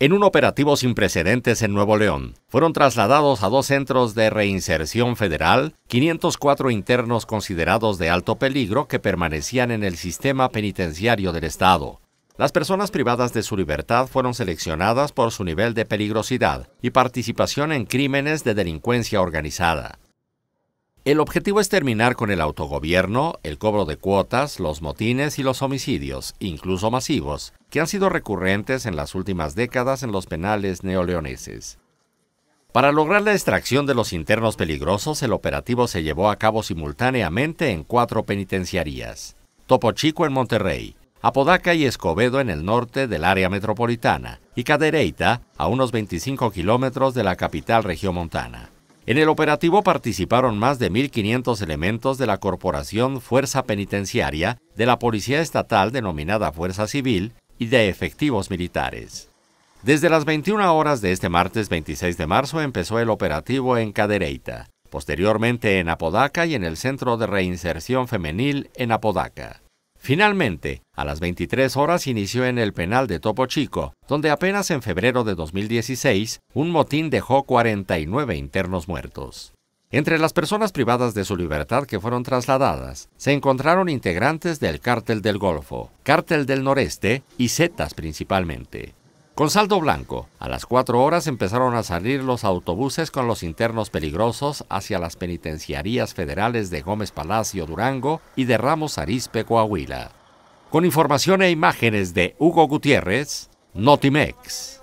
En un operativo sin precedentes en Nuevo León, fueron trasladados a dos centros de reinserción federal 504 internos considerados de alto peligro que permanecían en el sistema penitenciario del Estado. Las personas privadas de su libertad fueron seleccionadas por su nivel de peligrosidad y participación en crímenes de delincuencia organizada. El objetivo es terminar con el autogobierno, el cobro de cuotas, los motines y los homicidios, incluso masivos, que han sido recurrentes en las últimas décadas en los penales neoleoneses. Para lograr la extracción de los internos peligrosos, el operativo se llevó a cabo simultáneamente en cuatro penitenciarías. Topo Chico en Monterrey, Apodaca y Escobedo en el norte del área metropolitana y Cadereyta a unos 25 kilómetros de la capital regiomontana. En el operativo participaron más de 1.500 elementos de la Corporación Fuerza Penitenciaria, de la Policía Estatal denominada Fuerza Civil y de efectivos militares. Desde las 21 horas de este martes 26 de marzo empezó el operativo en Cadereyta, posteriormente en Apodaca y en el Centro de Reinserción Femenil en Apodaca. Finalmente, a las 23 horas inició en el penal de Topo Chico, donde apenas en febrero de 2016 un motín dejó 49 internos muertos. Entre las personas privadas de su libertad que fueron trasladadas, se encontraron integrantes del Cártel del Golfo, Cártel del Noreste y Zetas principalmente. Con saldo blanco, a las 4 horas empezaron a salir los autobuses con los internos peligrosos hacia las penitenciarías federales de Gómez Palacio, Durango y de Ramos Arizpe, Coahuila. Con información e imágenes de Hugo Gutiérrez, Notimex.